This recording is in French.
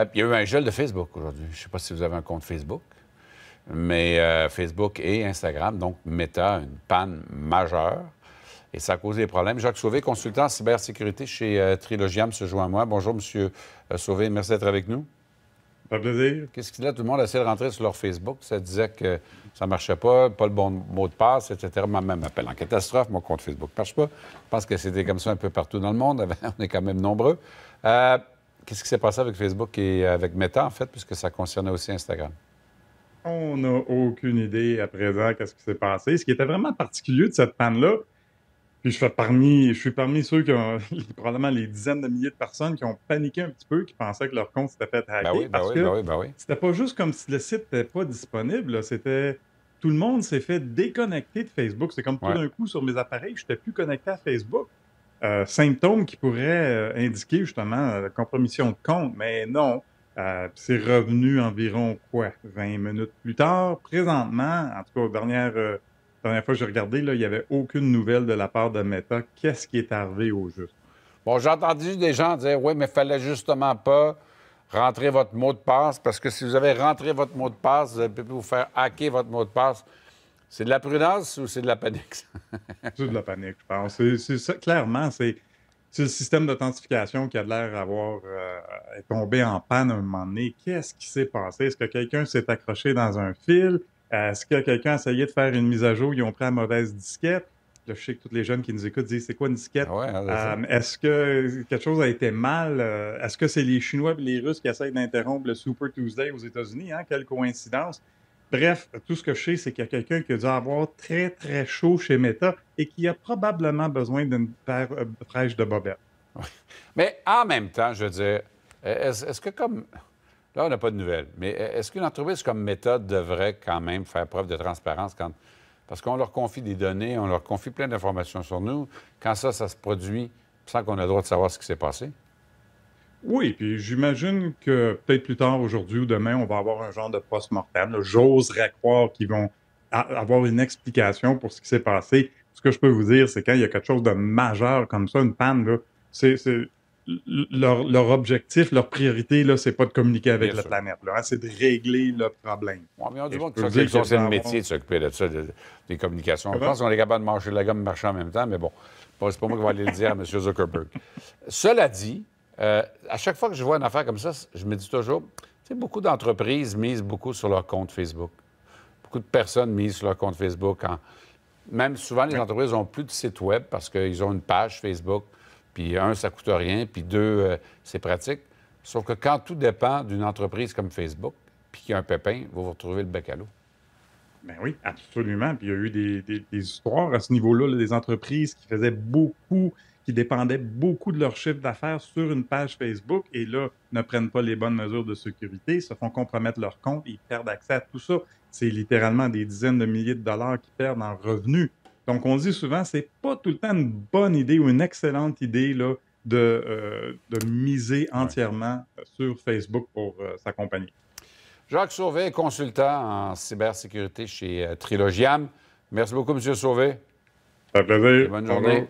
Ah, il y a eu un gel de Facebook aujourd'hui. Je ne sais pas si vous avez un compte Facebook, mais euh, Facebook et Instagram, donc Meta, une panne majeure. Et ça a causé des problèmes. Jacques Sauvé, consultant en cybersécurité chez euh, Trilogiam, se joint à moi. Bonjour, M. Euh, Sauvé. Merci d'être avec nous. de plaisir. Qu'est-ce qu'il a? Tout le monde a essayé de rentrer sur leur Facebook. Ça disait que ça ne marchait pas, pas le bon mot de passe, etc. Moi, même appel en catastrophe, mon compte Facebook ne marche pas. Je pense que c'était comme ça un peu partout dans le monde. On est quand même nombreux. Qu'est-ce qui s'est passé avec Facebook et avec Meta, en fait, puisque ça concernait aussi Instagram? On n'a aucune idée à présent qu'est-ce qui s'est passé. Ce qui était vraiment particulier de cette panne-là, puis je suis parmi ceux qui ont probablement les dizaines de milliers de personnes qui ont paniqué un petit peu, qui pensaient que leur compte s'était fait hacker. Ben oui, ben parce oui, que ben oui, ben C'était pas juste comme si le site n'était pas disponible. C'était tout le monde s'est fait déconnecter de Facebook. C'est comme tout d'un coup sur mes appareils, je n'étais plus connecté à Facebook. Euh, symptômes qui pourraient euh, indiquer justement euh, la compromission de compte, mais non. c'est revenu environ quoi, 20 minutes plus tard. Présentement, en tout cas, la dernière, fois que j'ai regardé, il n'y avait aucune nouvelle de la part de Meta. Qu'est-ce qui est arrivé au juste? Bon, j'ai entendu des gens dire oui, mais il fallait justement pas rentrer votre mot de passe parce que si vous avez rentré votre mot de passe, vous pu vous faire hacker votre mot de passe. C'est de la prudence ou c'est de la panique? c'est de la panique, je pense. clairement, c'est, le système d'authentification qui a l'air d'avoir euh, tombé en panne à un moment donné. Qu'est-ce qui s'est passé? Est-ce que quelqu'un s'est accroché dans un fil? Est-ce que quelqu'un a essayé de faire une mise à jour? Ils ont pris la mauvaise disquette? je sais que tous les jeunes qui nous écoutent disent c'est quoi une disquette? Euh, est-ce que quelque chose a été mal? Euh, est-ce que c'est les Chinois et les Russes qui essayent d'interrompre le Super Tuesday aux États-Unis? Hein? Quelle coïncidence! Bref, tout ce que je sais, c'est qu'il y a quelqu'un qui a dû avoir très, très chaud chez Meta et qui a probablement besoin d'une paire euh, fraîche de bobettes. Mais en même temps, je veux dire, est-ce que comme... Là, on n'a pas de nouvelles, mais est-ce qu'une entreprise comme Meta devrait quand même faire preuve de transparence quand... Parce qu'on leur confie des données, on leur confie plein d'informations sur nous. Quand ça, ça se produit sans qu'on ait le droit de savoir ce qui s'est passé? Oui, puis j'imagine que peut-être plus tard aujourd'hui ou demain, on va avoir un genre de post-mortem. J'oserais croire qu'ils vont avoir une explication pour ce qui s'est passé. Ce que je peux vous dire, c'est quand il y a quelque chose de majeur comme ça, une panne, c'est, leur, objectif, leur priorité, là, c'est pas de communiquer avec la planète, hein, c'est de régler le problème. on dit que c'est le métier de s'occuper de ça, des communications. Je pense qu'on est capable de marcher de la gomme marchant en même temps, mais bon, c'est pas moi qui vais aller le dire à M. Zuckerberg. Cela dit, euh, à chaque fois que je vois une affaire comme ça, je me dis toujours, tu beaucoup d'entreprises misent beaucoup sur leur compte Facebook. Beaucoup de personnes misent sur leur compte Facebook. Même souvent, les entreprises n'ont plus de site web parce qu'ils ont une page Facebook. Puis un, ça coûte rien. Puis deux, euh, c'est pratique. Sauf que quand tout dépend d'une entreprise comme Facebook, puis qu'il y a un pépin, vous vous retrouvez le bec à l'eau. Ben oui, absolument. Puis il y a eu des, histoires à ce niveau là, des entreprises qui faisaient beaucoup qui dépendaient beaucoup de leur chiffre d'affaires sur une page Facebook et là, ne prennent pas les bonnes mesures de sécurité, se font compromettre leur compte, ils perdent accès à tout ça. C'est littéralement des dizaines de milliers de dollars qu'ils perdent en revenus. Donc, on dit souvent, c'est pas tout le temps une bonne idée ou une excellente idée là, de, euh, miser entièrement sur Facebook pour euh, sa compagnie. Jacques Sauvé, consultant en cybersécurité chez euh, Trilogiam. Merci beaucoup, M. Sauvé. Ça fait plaisir. bonne journée.